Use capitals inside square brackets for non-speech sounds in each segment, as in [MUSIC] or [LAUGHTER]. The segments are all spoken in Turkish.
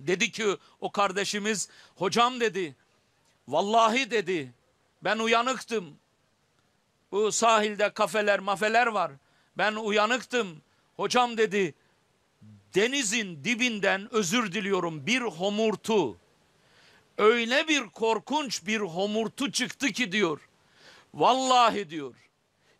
Dedi ki o kardeşimiz hocam dedi vallahi dedi ben uyanıktım. Bu sahilde kafeler mafeler var. Ben uyanıktım. Hocam dedi denizin dibinden özür diliyorum bir homurtu. Öyle bir korkunç bir homurtu çıktı ki diyor. Vallahi diyor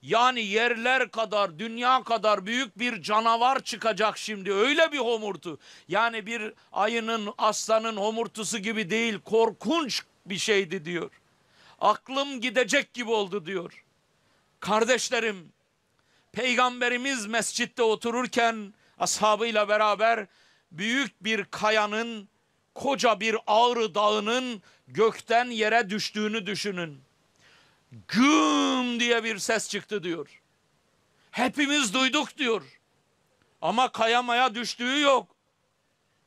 yani yerler kadar, dünya kadar büyük bir canavar çıkacak şimdi. Öyle bir homurtu. Yani bir ayının, aslanın homurtusu gibi değil, korkunç bir şeydi diyor. Aklım gidecek gibi oldu diyor. Kardeşlerim, Peygamberimiz mescitte otururken ashabıyla beraber büyük bir kayanın, koca bir ağrı dağının gökten yere düştüğünü düşünün güm diye bir ses çıktı diyor. Hepimiz duyduk diyor. Ama kayamaya düştüğü yok.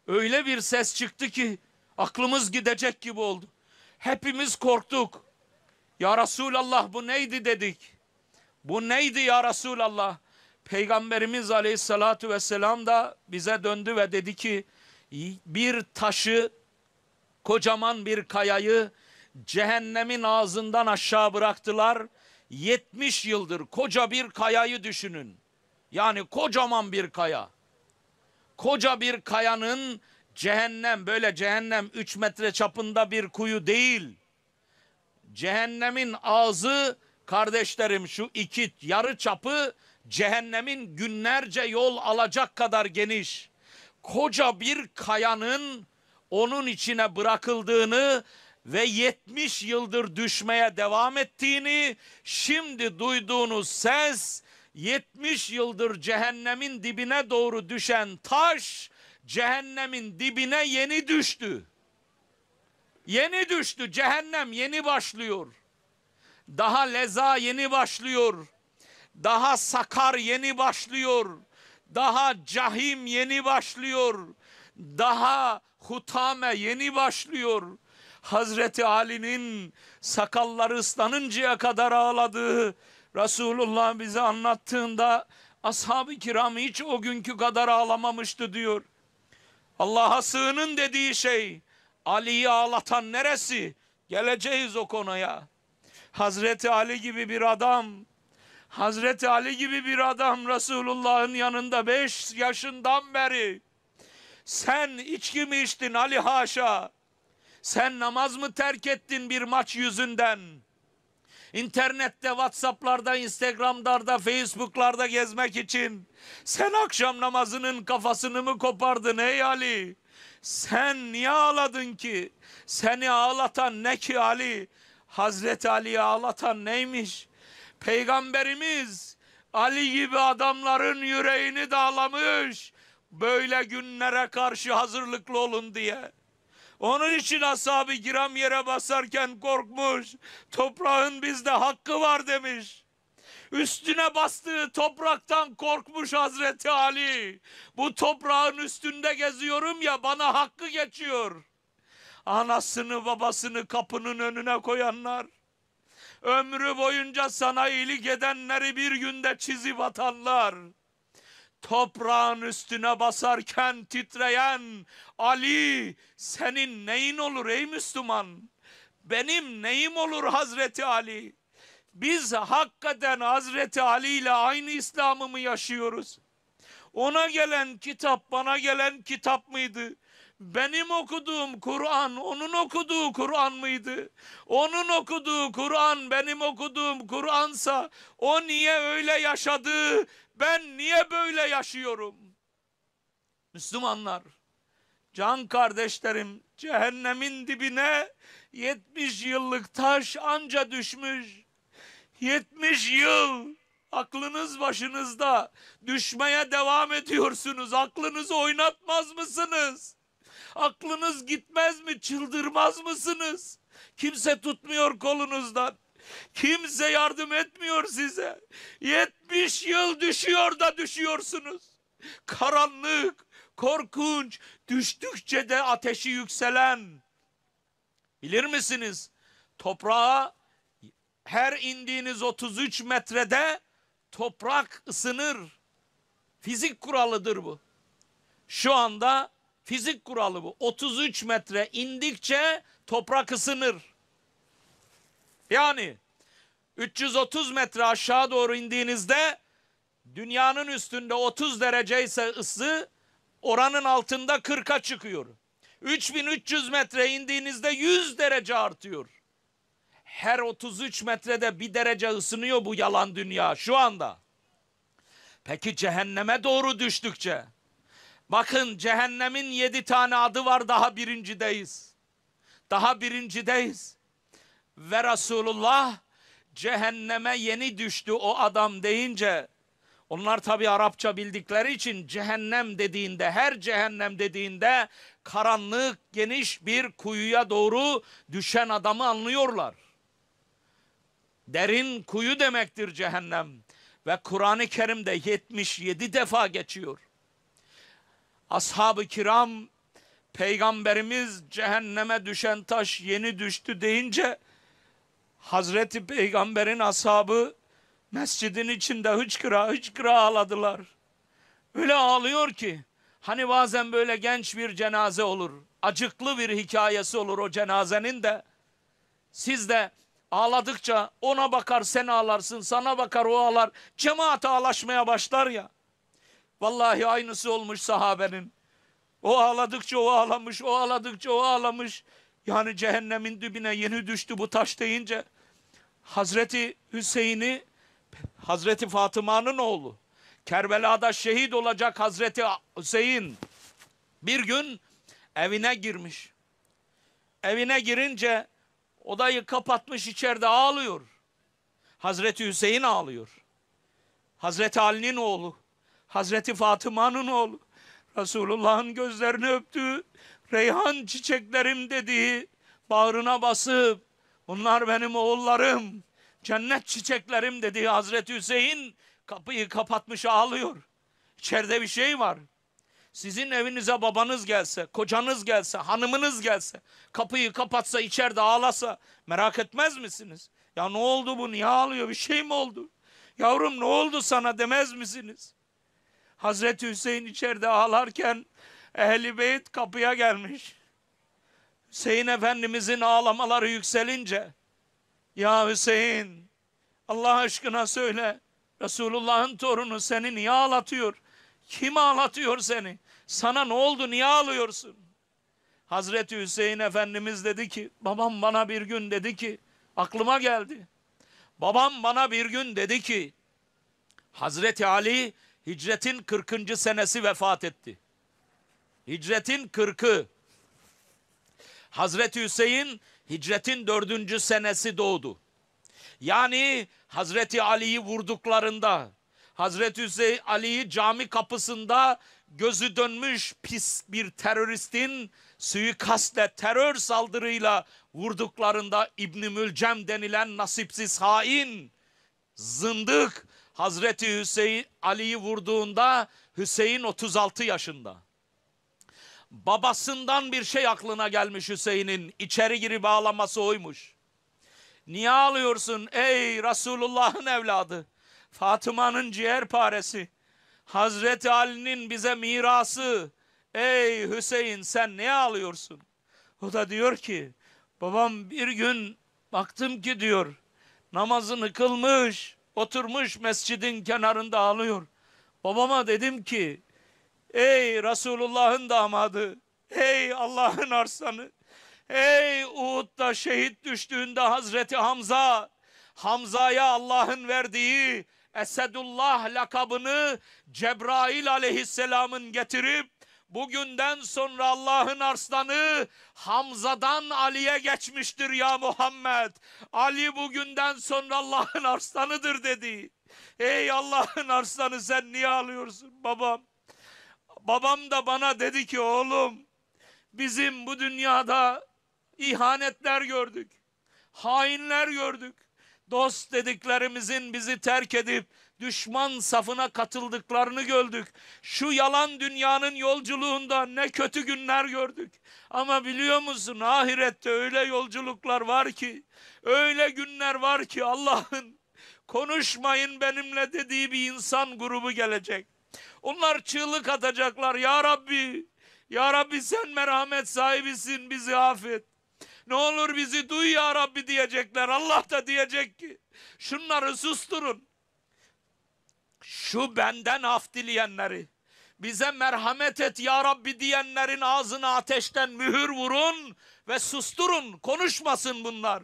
Öyle bir ses çıktı ki aklımız gidecek gibi oldu. Hepimiz korktuk. Ya Resulallah bu neydi dedik. Bu neydi ya Resulallah? Peygamberimiz aleyhissalatu vesselam da bize döndü ve dedi ki bir taşı kocaman bir kayayı cehennemin ağzından aşağı bıraktılar. 70 yıldır koca bir kayayı düşünün. Yani kocaman bir kaya. Koca bir kayanın cehennem böyle cehennem 3 metre çapında bir kuyu değil. Cehennemin ağzı kardeşlerim şu iki yarı çapı cehennemin günlerce yol alacak kadar geniş. Koca bir kayanın onun içine bırakıldığını ve 70 yıldır düşmeye devam ettiğini şimdi duyduğunuz ses 70 yıldır cehennemin dibine doğru düşen taş cehennemin dibine yeni düştü. Yeni düştü cehennem yeni başlıyor. Daha leza yeni başlıyor. Daha sakar yeni başlıyor. Daha cahim yeni başlıyor. Daha hutame yeni başlıyor Hazreti Ali'nin sakalları ıslanıncaya kadar ağladığı Resulullah bize anlattığında ashab-ı kiram hiç o günkü kadar ağlamamıştı diyor. Allah'a sığının dediği şey Ali'yi ağlatan neresi? Geleceğiz o konuya. Hazreti Ali gibi bir adam Hazreti Ali gibi bir adam Resulullah'ın yanında beş yaşından beri sen içki mi içtin Ali haşa? Sen namaz mı terk ettin bir maç yüzünden? İnternette, Whatsapp'larda, Instagram'larda, Facebook'larda gezmek için sen akşam namazının kafasını mı kopardın ey Ali? Sen niye ağladın ki? Seni ağlatan ne ki Ali? Hazreti Ali'yi ağlatan neymiş? Peygamberimiz Ali gibi adamların yüreğini dağlamış. Böyle günlere karşı hazırlıklı olun diye. Onun için ashab-ı yere basarken korkmuş. Toprağın bizde hakkı var demiş. Üstüne bastığı topraktan korkmuş Hazreti Ali. Bu toprağın üstünde geziyorum ya bana hakkı geçiyor. Anasını babasını kapının önüne koyanlar. Ömrü boyunca sana iyilik edenleri bir günde çizip atanlar toprağın üstüne basarken titreyen Ali senin neyin olur ey Müslüman? Benim neyim olur Hazreti Ali? Biz hakikaten Hazreti Ali ile aynı İslam'ı mı yaşıyoruz? Ona gelen kitap bana gelen kitap mıydı? Benim okuduğum Kur'an onun okuduğu Kur'an mıydı? Onun okuduğu Kur'an benim okuduğum Kur'ansa o niye öyle yaşadı? Ben niye böyle yaşıyorum? Müslümanlar, can kardeşlerim cehennemin dibine 70 yıllık taş anca düşmüş. 70 yıl aklınız başınızda düşmeye devam ediyorsunuz. Aklınızı oynatmaz mısınız? Aklınız gitmez mi? Çıldırmaz mısınız? Kimse tutmuyor kolunuzdan. Kimse yardım etmiyor size. 70 yıl düşüyor da düşüyorsunuz. Karanlık, korkunç, düştükçe de ateşi yükselen. Bilir misiniz? Toprağa her indiğiniz 33 metrede toprak ısınır. Fizik kuralıdır bu. Şu anda Fizik kuralı bu. 33 metre indikçe toprak ısınır. Yani 330 metre aşağı doğru indiğinizde dünyanın üstünde 30 derece ise ısı oranın altında 40'a çıkıyor. 3300 metre indiğinizde 100 derece artıyor. Her 33 metrede bir derece ısınıyor bu yalan dünya şu anda. Peki cehenneme doğru düştükçe Bakın cehennemin yedi tane adı var daha birincideyiz. Daha birincideyiz. Ve Resulullah cehenneme yeni düştü o adam deyince onlar tabi Arapça bildikleri için cehennem dediğinde her cehennem dediğinde karanlık geniş bir kuyuya doğru düşen adamı anlıyorlar. Derin kuyu demektir cehennem ve Kur'an-ı Kerim'de 77 defa geçiyor. Ashab-ı kiram peygamberimiz cehenneme düşen taş yeni düştü deyince Hazreti Peygamber'in ashabı mescidin içinde hıçkıra hıçkıra ağladılar. Öyle ağlıyor ki hani bazen böyle genç bir cenaze olur. Acıklı bir hikayesi olur o cenazenin de. Siz de ağladıkça ona bakar sen ağlarsın, sana bakar o ağlar. Cemaat ağlaşmaya başlar ya. Vallahi aynısı olmuş sahabenin. O ağladıkça o ağlamış, o ağladıkça o ağlamış. Yani cehennemin dibine yeni düştü bu taş deyince Hazreti Hüseyin'i Hazreti Fatıma'nın oğlu Kerbela'da şehit olacak Hazreti Hüseyin bir gün evine girmiş. Evine girince odayı kapatmış içeride ağlıyor. Hazreti Hüseyin ağlıyor. Hazreti Ali'nin oğlu Hazreti Fatıma'nın oğlu. Resulullah'ın gözlerini öptü. Reyhan çiçeklerim dediği Bağrına basıp bunlar benim oğullarım. Cennet çiçeklerim dediği Hazreti Hüseyin. Kapıyı kapatmış ağlıyor. İçeride bir şey var. Sizin evinize babanız gelse, kocanız gelse, hanımınız gelse, kapıyı kapatsa, içeride ağlasa merak etmez misiniz? Ya ne oldu bu, niye ağlıyor, bir şey mi oldu? Yavrum ne oldu sana demez misiniz? Hazreti Hüseyin içeride ağlarken Ehl-i Beyt kapıya gelmiş. Hüseyin Efendimizin ağlamaları yükselince Ya Hüseyin Allah aşkına söyle Resulullah'ın torunu seni niye ağlatıyor? Kim ağlatıyor seni? Sana ne oldu niye ağlıyorsun? Hazreti Hüseyin Efendimiz dedi ki babam bana bir gün dedi ki aklıma geldi. Babam bana bir gün dedi ki Hazreti Ali Hicretin 40. senesi vefat etti. Hicretin 40'ı. Hazreti Hüseyin hicretin 4. senesi doğdu. Yani Hazreti Ali'yi vurduklarında, Hazreti Hüseyin Ali'yi cami kapısında gözü dönmüş pis bir teröristin suikastle terör saldırıyla vurduklarında İbni Mülcem denilen nasipsiz hain, zındık Hazreti Hüseyin Ali'yi vurduğunda Hüseyin 36 yaşında. Babasından bir şey aklına gelmiş Hüseyin'in. içeri girip ağlaması oymuş. Niye ağlıyorsun ey Resulullah'ın evladı? Fatıma'nın ciğer paresi. Hazreti Ali'nin bize mirası. Ey Hüseyin sen ne ağlıyorsun? O da diyor ki babam bir gün baktım ki diyor namazını kılmış Oturmuş mescidin kenarında ağlıyor. Babama dedim ki ey Resulullah'ın damadı, ey Allah'ın arslanı, ey Uhud'da şehit düştüğünde Hazreti Hamza, Hamza'ya Allah'ın verdiği Esedullah lakabını Cebrail aleyhisselamın getirip Bugünden sonra Allah'ın arslanı Hamza'dan Ali'ye geçmiştir ya Muhammed. Ali bugünden sonra Allah'ın arslanıdır dedi. Ey Allah'ın arslanı sen niye alıyorsun babam? Babam da bana dedi ki oğlum bizim bu dünyada ihanetler gördük. Hainler gördük dost dediklerimizin bizi terk edip düşman safına katıldıklarını gördük. Şu yalan dünyanın yolculuğunda ne kötü günler gördük. Ama biliyor musun ahirette öyle yolculuklar var ki, öyle günler var ki Allah'ın konuşmayın benimle dediği bir insan grubu gelecek. Onlar çığlık atacaklar ya Rabbi, ya Rabbi sen merhamet sahibisin bizi affet. Ne olur bizi duy ya Rabbi diyecekler. Allah da diyecek ki şunları susturun. Şu benden af dileyenleri, bize merhamet et ya Rabbi diyenlerin ağzına ateşten mühür vurun ve susturun. Konuşmasın bunlar.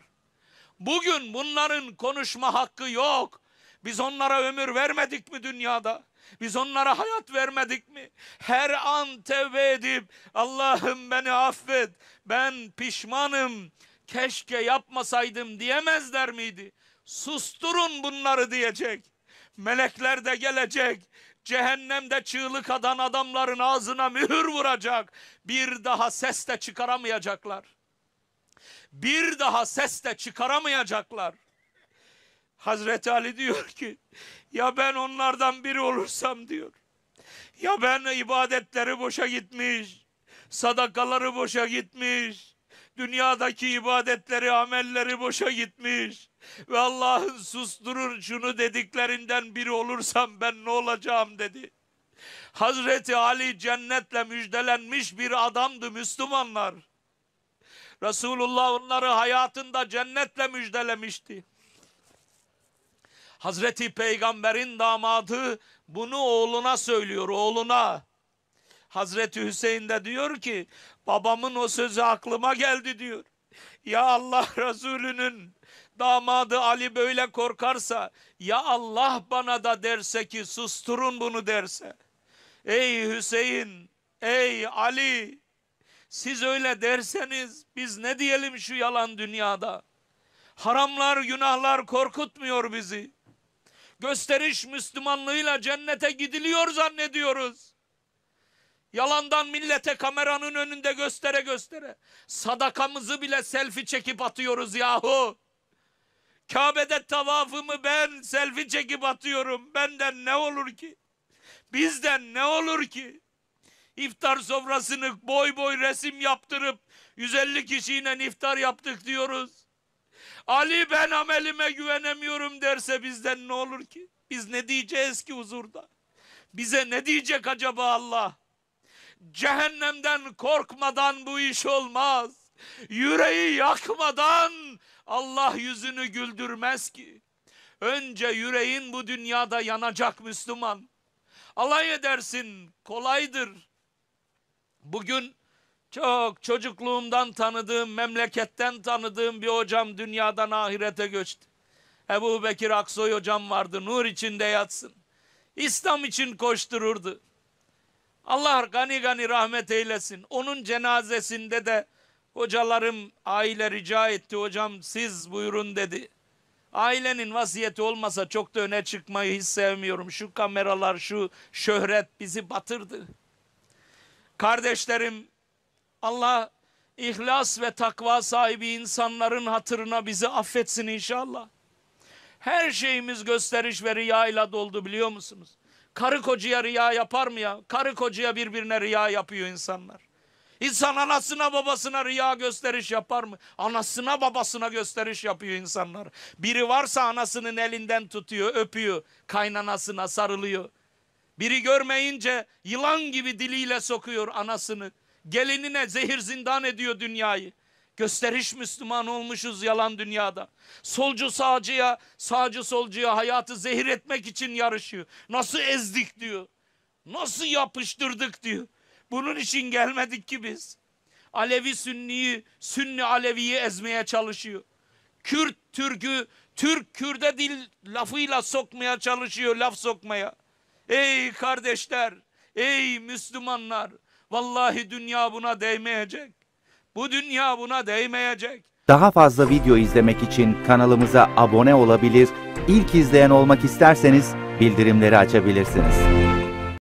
Bugün bunların konuşma hakkı yok. Biz onlara ömür vermedik mi dünyada? Biz onlara hayat vermedik mi? Her an tevbe edip Allah'ım beni affet. Ben pişmanım. Keşke yapmasaydım diyemezler miydi? Susturun bunları diyecek. Melekler de gelecek. Cehennemde çığlık atan adamların ağzına mühür vuracak. Bir daha ses de çıkaramayacaklar. Bir daha ses de çıkaramayacaklar. Hazreti Ali diyor ki ya ben onlardan biri olursam diyor. Ya ben ibadetleri boşa gitmiş, sadakaları boşa gitmiş, dünyadaki ibadetleri, amelleri boşa gitmiş ve Allah'ın susturur şunu dediklerinden biri olursam ben ne olacağım dedi. Hazreti Ali cennetle müjdelenmiş bir adamdı Müslümanlar. Resulullah onları hayatında cennetle müjdelemişti. Hazreti Peygamber'in damadı bunu oğluna söylüyor, oğluna. Hazreti Hüseyin de diyor ki babamın o sözü aklıma geldi diyor. Ya Allah [LAUGHS] Resulü'nün damadı Ali böyle korkarsa ya Allah bana da derse ki susturun bunu derse. Ey Hüseyin, ey Ali siz öyle derseniz biz ne diyelim şu yalan dünyada. Haramlar, günahlar korkutmuyor bizi gösteriş Müslümanlığıyla cennete gidiliyor zannediyoruz. Yalandan millete kameranın önünde göstere göstere. Sadakamızı bile selfie çekip atıyoruz yahu. Kabe'de tavafımı ben selfie çekip atıyorum. Benden ne olur ki? Bizden ne olur ki? İftar sofrasını boy boy resim yaptırıp 150 kişiyle iftar yaptık diyoruz. Ali ben amelime güvenemiyorum derse bizden ne olur ki? Biz ne diyeceğiz ki huzurda? Bize ne diyecek acaba Allah? Cehennemden korkmadan bu iş olmaz. Yüreği yakmadan Allah yüzünü güldürmez ki. Önce yüreğin bu dünyada yanacak Müslüman. Alay edersin kolaydır. Bugün çok çocukluğumdan tanıdığım, memleketten tanıdığım bir hocam dünyadan ahirete göçtü. Ebu Bekir Aksoy hocam vardı, nur içinde yatsın. İslam için koştururdu. Allah gani gani rahmet eylesin. Onun cenazesinde de hocalarım aile rica etti hocam siz buyurun dedi. Ailenin vaziyeti olmasa çok da öne çıkmayı hiç sevmiyorum. Şu kameralar, şu şöhret bizi batırdı. Kardeşlerim Allah ihlas ve takva sahibi insanların hatırına bizi affetsin inşallah. Her şeyimiz gösteriş ve riyayla doldu biliyor musunuz? Karı kocaya riya yapar mı ya? Karı kocaya birbirine riya yapıyor insanlar. İnsan anasına babasına riya gösteriş yapar mı? Anasına babasına gösteriş yapıyor insanlar. Biri varsa anasının elinden tutuyor, öpüyor, kaynanasına sarılıyor. Biri görmeyince yılan gibi diliyle sokuyor anasını gelinine zehir zindan ediyor dünyayı. Gösteriş Müslüman olmuşuz yalan dünyada. Solcu sağcıya, sağcı solcuya hayatı zehir etmek için yarışıyor. Nasıl ezdik diyor. Nasıl yapıştırdık diyor. Bunun için gelmedik ki biz. Alevi Sünni'yi, Sünni Alevi'yi ezmeye çalışıyor. Kürt Türk'ü, Türk Kürt'e dil lafıyla sokmaya çalışıyor, laf sokmaya. Ey kardeşler, ey Müslümanlar, Vallahi dünya buna değmeyecek. Bu dünya buna değmeyecek. Daha fazla video izlemek için kanalımıza abone olabilir, ilk izleyen olmak isterseniz bildirimleri açabilirsiniz.